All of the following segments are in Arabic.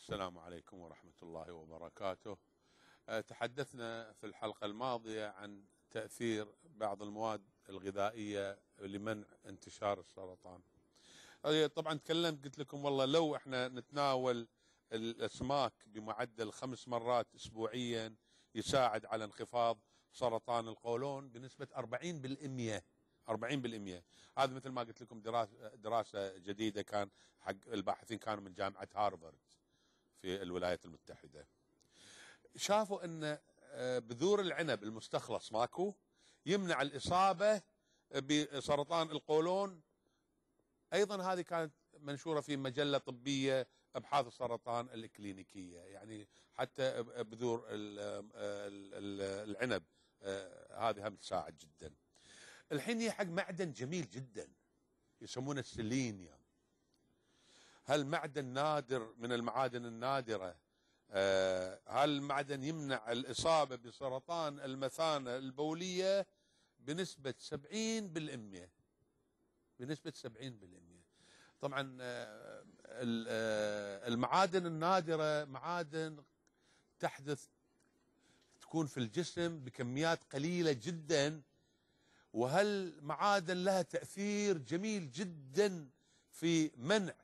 السلام عليكم ورحمة الله وبركاته آه، تحدثنا في الحلقة الماضية عن تأثير بعض المواد الغذائية لمنع انتشار السرطان آه، طبعا تكلمت قلت لكم والله لو احنا نتناول الأسماك بمعدل خمس مرات أسبوعيا يساعد على انخفاض سرطان القولون بنسبة 40% 40% هذا مثل ما قلت لكم دراسة, دراسة جديدة كان حق الباحثين كانوا من جامعة هارفارد في الولايات المتحدة شافوا أن آه، بذور العنب المستخلص ماكو يمنع الإصابة بسرطان القولون أيضا هذه كانت منشورة في مجلة طبية أبحاث السرطان الكلينيكية يعني حتى بذور آه، آه، العنب هذه هم تساعد جدا الحين هي حق معدن جميل جدا يسمونه السيلينيوم هل معدن نادر من المعادن النادرة آه، هل المعدن يمنع الإصابة بسرطان المثانة البولية بنسبة 70 بالأمية بنسبة 70 بالأمية طبعا آه، آه، المعادن النادرة معادن تحدث تكون في الجسم بكميات قليلة جدا وهل معادن لها تأثير جميل جدا في منع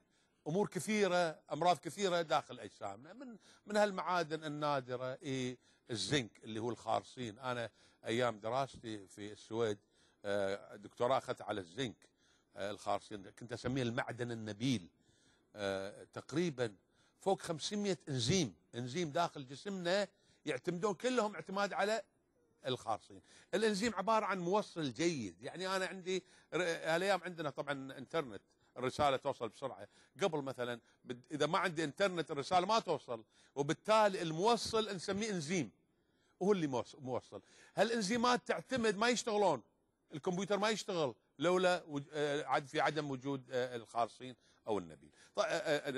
امور كثيره امراض كثيره داخل اجسامنا من من هالمعادن النادره اي الزنك اللي هو الخارصين انا ايام دراستي في السويد آه، دكتوراه اخذت على الزنك آه، الخارصين كنت اسميه المعدن النبيل آه، تقريبا فوق 500 انزيم انزيم داخل جسمنا يعتمدون كلهم اعتماد على الخارصين الانزيم عباره عن موصل جيد يعني انا عندي هالايام عندنا طبعا انترنت الرساله توصل بسرعه قبل مثلا اذا ما عندي انترنت الرساله ما توصل وبالتالي الموصل نسميه انزيم وهو اللي موصل هالانزيمات تعتمد ما يشتغلون الكمبيوتر ما يشتغل لولا آه، في عدم وجود آه، الخالصين او النبيل طيب، آه،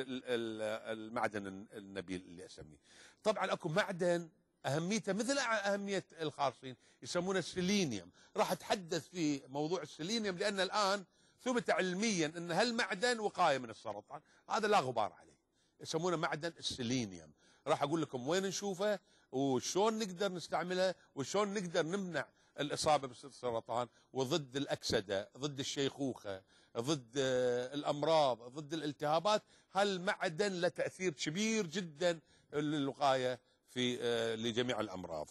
المعدن النبيل اللي اسميه طبعا اكو معدن اهميته مثل اهميه الخالصين يسمونه السيلينيوم راح اتحدث في موضوع السيلينيوم لان الان ثبت علميا أن هالمعدن وقاية من السرطان هذا لا غبار عليه يسمونه معدن السيلينيوم راح أقول لكم وين نشوفه وشون نقدر نستعمله وشون نقدر نمنع الإصابة بالسرطان وضد الأكسدة ضد الشيخوخة ضد آه، الأمراض ضد الالتهابات هالمعدن له تأثير كبير جدا للوقاية في آه، لجميع الأمراض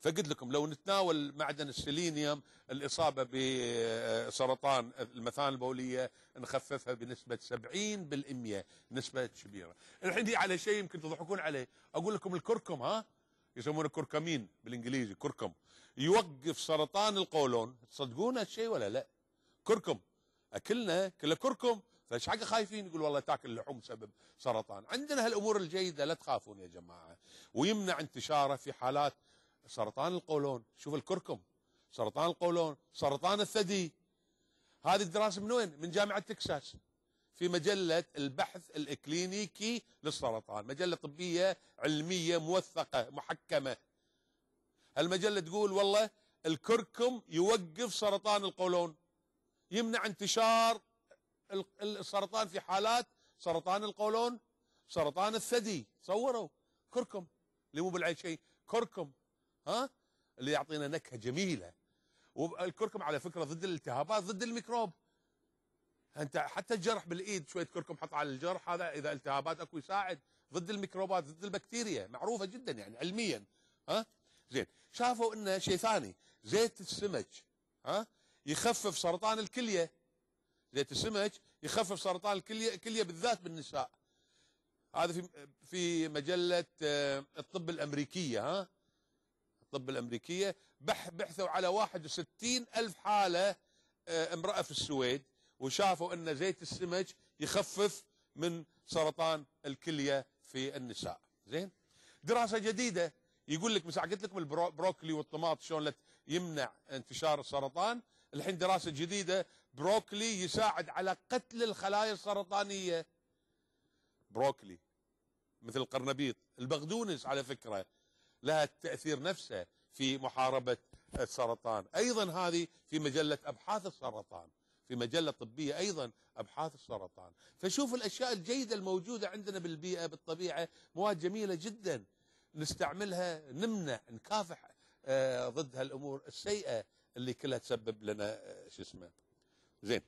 فقلت لكم لو نتناول معدن السيلينيوم الإصابة بسرطان المثانة البولية نخففها بنسبة 70% نسبة كبيرة الحين دي على شيء يمكن تضحكون عليه أقول لكم الكركم ها يسمونه كركمين بالإنجليزي كركم يوقف سرطان القولون تصدقون هالشيء ولا لا كركم أكلنا كله كركم فايش حق خايفين يقول والله تاكل لحوم سبب سرطان عندنا هالامور الجيده لا تخافون يا جماعه ويمنع انتشاره في حالات سرطان القولون شوف الكركم سرطان القولون سرطان الثدي هذه الدراسة من وين؟ من جامعة تكساس في مجلة البحث الإكلينيكي للسرطان مجلة طبية علمية موثقة محكمة المجلة تقول والله الكركم يوقف سرطان القولون يمنع انتشار السرطان في حالات سرطان القولون سرطان الثدي صوروا كركم اللي مو بالعين شيء كركم ها اللي يعطينا نكهه جميله والكركم على فكره ضد الالتهابات ضد الميكروب انت حتى الجرح بالايد شويه كركم حط على الجرح هذا اذا التهابات اكو يساعد ضد الميكروبات ضد البكتيريا معروفه جدا يعني علميا ها زين شافوا انه شيء ثاني زيت السمك ها يخفف سرطان الكليه زيت السمك يخفف سرطان الكليه الكليه بالذات بالنساء هذا في في مجله آه، الطب الامريكيه ها الطب الأمريكية بحثوا على 61 ألف حالة آه، امرأة في السويد وشافوا أن زيت السمك يخفف من سرطان الكلية في النساء زين دراسة جديدة يقول لك مساء قلت لكم البروكلي والطماط شلون يمنع انتشار السرطان الحين دراسة جديدة بروكلي يساعد على قتل الخلايا السرطانية بروكلي مثل القرنبيط البقدونس على فكرة لها التأثير نفسه في محاربة السرطان أيضا هذه في مجلة أبحاث السرطان في مجلة طبية أيضا أبحاث السرطان فشوف الأشياء الجيدة الموجودة عندنا بالبيئة بالطبيعة مواد جميلة جدا نستعملها نمنع نكافح آه، ضد هالأمور السيئة اللي كلها تسبب لنا آه، شو اسمه زين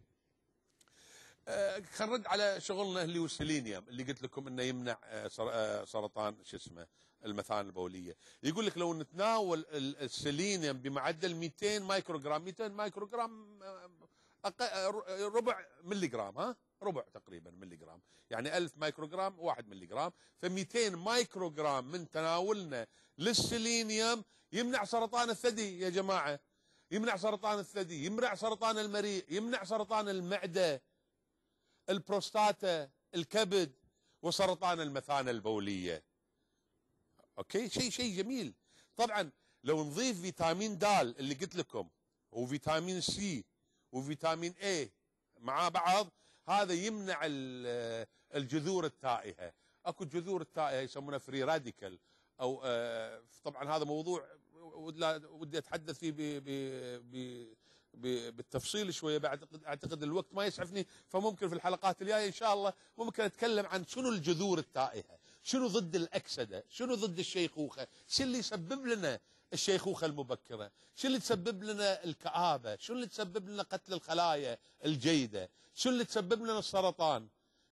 كان آه، نرد على شغلنا اللي هو السيلينيوم اللي قلت لكم انه يمنع آه، آه، سرطان شو اسمه المثانه البوليه يقول لك لو نتناول السيلينيوم بمعدل 200 جرام، 200 جرام ربع ملي جرام ها ربع تقريبا ملي جرام يعني 1000 جرام 1 ملي جرام ف200 جرام من تناولنا للسيلينيوم يمنع سرطان الثدي يا جماعه يمنع سرطان الثدي يمنع سرطان المريء يمنع سرطان المعده البروستاتا الكبد وسرطان المثانة البولية أوكي شيء شيء جميل طبعا لو نضيف فيتامين دال اللي قلت لكم وفيتامين سي وفيتامين اي مع بعض هذا يمنع الجذور التائهة اكو جذور التائهة يسمونها فري راديكال او آه، طبعا هذا موضوع ودي اتحدث فيه بالتفصيل شوية بعد أعتقد الوقت ما يسعفني فممكن في الحلقات الجاية إن شاء الله ممكن أتكلم عن شنو الجذور التائهة شنو ضد الأكسدة شنو ضد الشيخوخة شو اللي يسبب لنا الشيخوخة المبكرة شو اللي تسبب لنا الكآبة شو اللي تسبب لنا قتل الخلايا الجيدة شو اللي تسبب لنا السرطان